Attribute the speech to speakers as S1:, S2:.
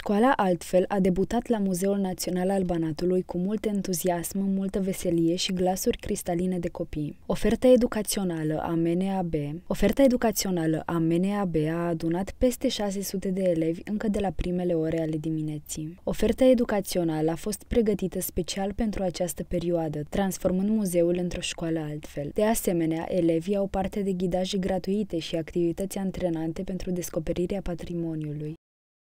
S1: Școala altfel a debutat la Muzeul Național al Banatului cu mult entuziasm, multă veselie și glasuri cristaline de copii. Oferta educațională a MNAB Oferta educațională a MNAB a adunat peste 600 de elevi încă de la primele ore ale dimineții. Oferta educațională a fost pregătită special pentru această perioadă, transformând muzeul într-o școală altfel. De asemenea, elevii au parte de ghidaje gratuite și activități antrenante pentru descoperirea patrimoniului.